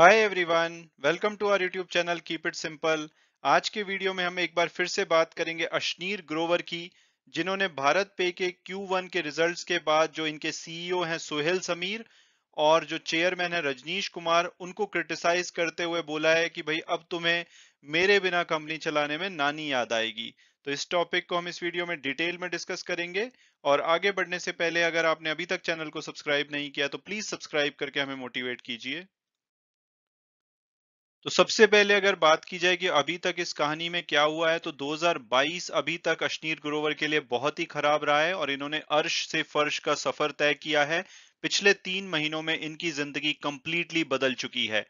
hi everyone welcome to our YouTube channel keep it simple आज के video में हम एक बार फिर से बात करेंगे अश्नीर ग्रोवर की जिन्होंने भारत पे के Q1 के रिजल्ट्स के बाद जो इनके सीईओ e हैं सुहेल समीर और जो चेयरमैन है रजनीश कुमार उनको क्रिटिसाइज करते हुए बोला है कि भाई अब तुम्हें मेरे बिना कंपनी चलाने में नानी याद आएगी तो इस टॉपिक को हम इस वीडियो में डिटेल में डिस्कस करेंगे और आगे बढ़ने से पहले अगर आपने अभी तक चैनल को सब्सक्राइब नहीं किया तो प्लीज सब्सक्राइब करके हमें मोटिवेट कीजिए तो सबसे पहले अगर बात की जाए कि अभी तक इस कहानी में क्या हुआ है तो 2022 अभी तक अश्नीर ग्रोवर के लिए बहुत ही खराब रहा है और इन्होंने अर्श से फर्श का सफर तय किया है पिछले तीन महीनों में इनकी जिंदगी कंप्लीटली बदल चुकी है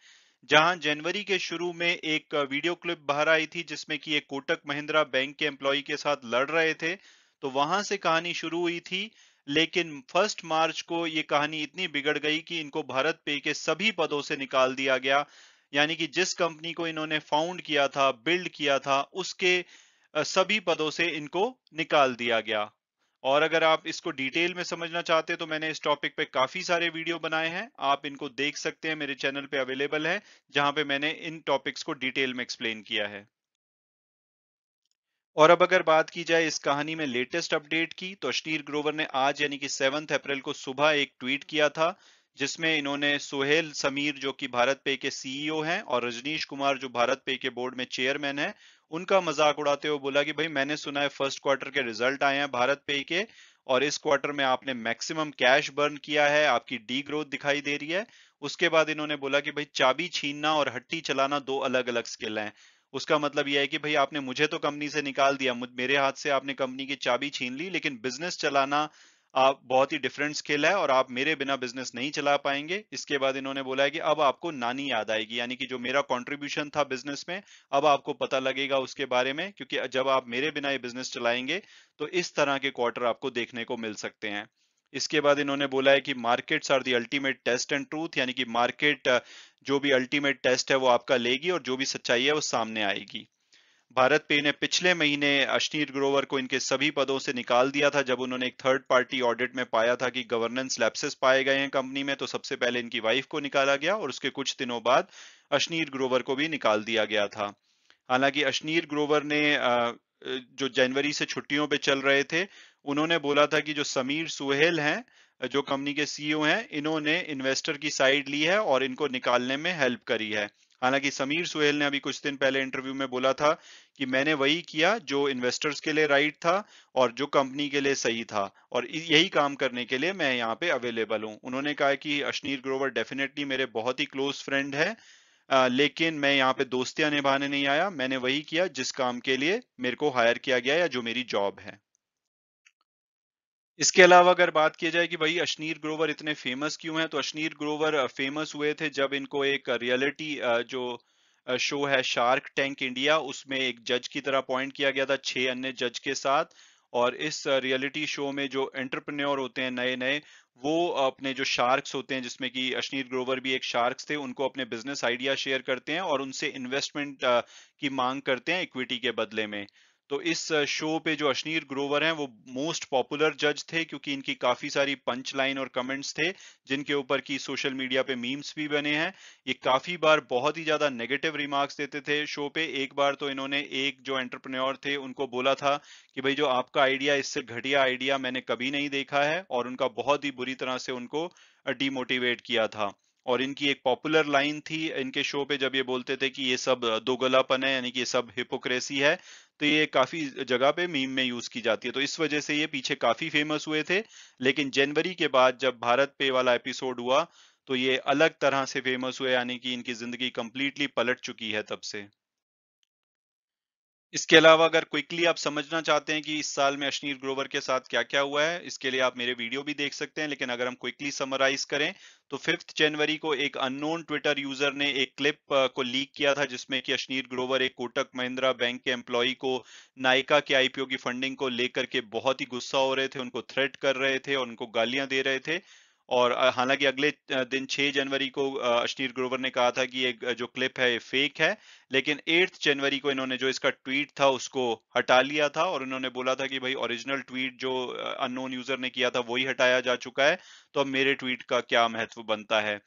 जहां जनवरी के शुरू में एक वीडियो क्लिप बाहर आई थी जिसमें कि ये कोटक महिंद्रा बैंक के एम्प्लॉय के साथ लड़ रहे थे तो वहां से कहानी शुरू हुई थी लेकिन फर्स्ट मार्च को ये कहानी इतनी बिगड़ गई कि इनको भारत पे के सभी पदों से निकाल दिया गया यानी कि जिस कंपनी को इन्होंने फाउंड किया था बिल्ड किया था उसके सभी पदों से इनको निकाल दिया गया और अगर आप इसको डिटेल में समझना चाहते हैं तो मैंने इस टॉपिक पे काफी सारे वीडियो बनाए हैं आप इनको देख सकते हैं मेरे चैनल पे अवेलेबल है जहां पे मैंने इन टॉपिक्स को डिटेल में एक्सप्लेन किया है और अब अगर बात की जाए इस कहानी में लेटेस्ट अपडेट की तो अश्नीर ग्रोवर ने आज यानी कि सेवंथ अप्रैल को सुबह एक ट्वीट किया था जिसमें इन्होंने सोहेल समीर जो कि भारत पे के सीईओ e हैं और रजनीश कुमार जो भारत पे के बोर्ड में चेयरमैन हैं उनका मजाक उड़ाते हुए बोला कि भाई मैंने सुना है फर्स्ट क्वार्टर के रिजल्ट आए हैं भारत पे के और इस क्वार्टर में आपने मैक्सिमम कैश बर्न किया है आपकी डी ग्रोथ दिखाई दे रही है उसके बाद इन्होंने बोला कि भाई चाबी छीनना और हट्टी चलाना दो अलग अलग स्किल हैं उसका मतलब यह है कि भाई आपने मुझे तो कंपनी से निकाल दिया मेरे हाथ से आपने कंपनी की चाबी छीन ली लेकिन बिजनेस चलाना आप बहुत ही डिफरेंट स्किल है और आप मेरे बिना बिजनेस नहीं चला पाएंगे इसके बाद इन्होंने बोला है कि अब आपको नानी याद आएगी यानी कि जो मेरा कंट्रीब्यूशन था बिजनेस में अब आपको पता लगेगा उसके बारे में क्योंकि जब आप मेरे बिना ये बिजनेस चलाएंगे तो इस तरह के क्वार्टर आपको देखने को मिल सकते हैं इसके बाद इन्होंने बोला है कि markets are the ultimate test and truth यानी कि मार्केट जो भी अल्टीमेट टेस्ट है वो आपका लेगी और जो भी सच्चाई है वो सामने आएगी भारत पे ने पिछले महीने अश्नीर ग्रोवर को इनके सभी पदों से निकाल दिया था जब उन्होंने एक थर्ड पार्टी ऑडिट में पाया था कि गवर्नेंस लैप्सेस पाए गए हैं कंपनी में तो सबसे पहले इनकी वाइफ को निकाला गया और उसके कुछ दिनों बाद अश्नीर ग्रोवर को भी निकाल दिया गया था हालांकि अश्नीर ग्रोवर ने जो जनवरी से छुट्टियों पे चल रहे थे उन्होंने बोला था कि जो समीर सुहेल हैं जो कंपनी के सीईओ e हैं इन्होंने इन्वेस्टर की साइड ली है और इनको निकालने में हेल्प करी है हालांकि समीर सुहेल ने अभी कुछ दिन पहले इंटरव्यू में बोला था कि मैंने वही किया जो इन्वेस्टर्स के लिए राइट था और जो कंपनी के लिए सही था और यही काम करने के लिए मैं यहाँ पे अवेलेबल हूँ उन्होंने कहा कि अश्नीर ग्रोवर डेफिनेटली मेरे बहुत ही क्लोज फ्रेंड है आ, लेकिन मैं यहाँ पे दोस्तियां निभाने नहीं आया मैंने वही किया जिस काम के लिए मेरे को हायर किया गया या जो मेरी जॉब है इसके अलावा अगर बात की जाए कि भाई अश्नीर ग्रोवर इतने फेमस क्यों हैं तो अश्नीर ग्रोवर फेमस हुए थे जब इनको एक रियलिटी जो शो है शार्क टैंक इंडिया उसमें एक जज की तरह अपॉइंट किया गया था छह अन्य जज के साथ और इस रियलिटी शो में जो एंटरप्रेन्योर होते हैं नए नए वो अपने जो शार्क्स होते हैं जिसमें कि अश्नीर ग्रोवर भी एक शार्क्स थे उनको अपने बिजनेस आइडिया शेयर करते हैं और उनसे इन्वेस्टमेंट की मांग करते हैं इक्विटी के बदले में तो इस शो पे जो अश्नीर ग्रोवर हैं वो मोस्ट पॉपुलर जज थे क्योंकि इनकी काफी सारी पंच लाइन और कमेंट्स थे जिनके ऊपर की सोशल मीडिया पे मीम्स भी बने हैं ये काफी बार बहुत ही ज्यादा नेगेटिव रिमार्क्स देते थे शो पे एक बार तो इन्होंने एक जो एंटरप्रेन्योर थे उनको बोला था कि भाई जो आपका आइडिया इससे घटिया आइडिया मैंने कभी नहीं देखा है और उनका बहुत ही बुरी तरह से उनको डिमोटिवेट किया था और इनकी एक पॉपुलर लाइन थी इनके शो पे जब ये बोलते थे कि ये सब दोगलापन है यानी कि ये सब हिपोक्रेसी है तो ये काफी जगह पे मीम में यूज की जाती है तो इस वजह से ये पीछे काफी फेमस हुए थे लेकिन जनवरी के बाद जब भारत पे वाला एपिसोड हुआ तो ये अलग तरह से फेमस हुए यानी कि इनकी जिंदगी कंप्लीटली पलट चुकी है तब से इसके अलावा अगर क्विकली आप समझना चाहते हैं कि इस साल में अश्नीर ग्रोवर के साथ क्या क्या हुआ है इसके लिए आप मेरे वीडियो भी देख सकते हैं लेकिन अगर हम क्विकली समराइज करें तो फिफ्थ जनवरी को एक अननोन ट्विटर यूजर ने एक क्लिप को लीक किया था जिसमें कि अश्नीर ग्रोवर एक कोटक महिंद्रा बैंक के एम्प्लॉय को नायका के आईपीओ की फंडिंग को लेकर के बहुत ही गुस्सा हो रहे थे उनको थ्रेट कर रहे थे और उनको गालियां दे रहे थे और हालांकि अगले दिन 6 जनवरी को अश्नीर ग्रोवर ने कहा था कि ये जो क्लिप है ये फेक है लेकिन एट्थ जनवरी को इन्होंने जो इसका ट्वीट था उसको हटा लिया था और इन्होंने बोला था कि भाई ओरिजिनल ट्वीट जो अननोन यूजर ने किया था वही हटाया जा चुका है तो अब मेरे ट्वीट का क्या महत्व बनता है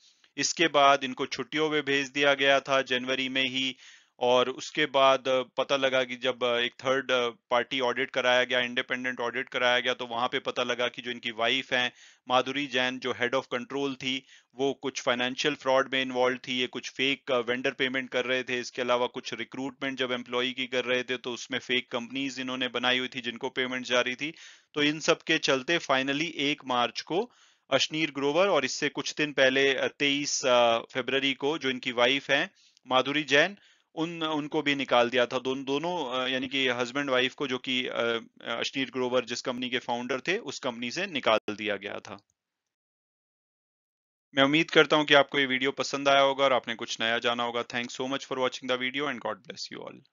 इसके बाद इनको छुट्टियों में भेज दिया गया था जनवरी में ही और उसके बाद पता लगा कि जब एक थर्ड पार्टी ऑडिट कराया गया इंडिपेंडेंट ऑडिट कराया गया तो वहां पे पता लगा कि जो इनकी वाइफ हैं माधुरी जैन जो हेड ऑफ कंट्रोल थी वो कुछ फाइनेंशियल फ्रॉड में इन्वॉल्व थी ये कुछ फेक वेंडर पेमेंट कर रहे थे इसके अलावा कुछ रिक्रूटमेंट जब एम्प्लॉय की कर रहे थे तो उसमें फेक कंपनीज इन्होंने बनाई हुई थी जिनको पेमेंट जारी थी तो इन सब के चलते फाइनली एक मार्च को अश्नीर ग्रोवर और इससे कुछ दिन पहले तेईस फेबररी को जो इनकी वाइफ है माधुरी जैन उन उनको भी निकाल दिया था दोनों दोनों यानी कि हस्बैंड वाइफ को जो कि अश्नीर ग्रोवर जिस कंपनी के फाउंडर थे उस कंपनी से निकाल दिया गया था मैं उम्मीद करता हूं कि आपको ये वीडियो पसंद आया होगा और आपने कुछ नया जाना होगा thanks so much for watching the video and God bless you all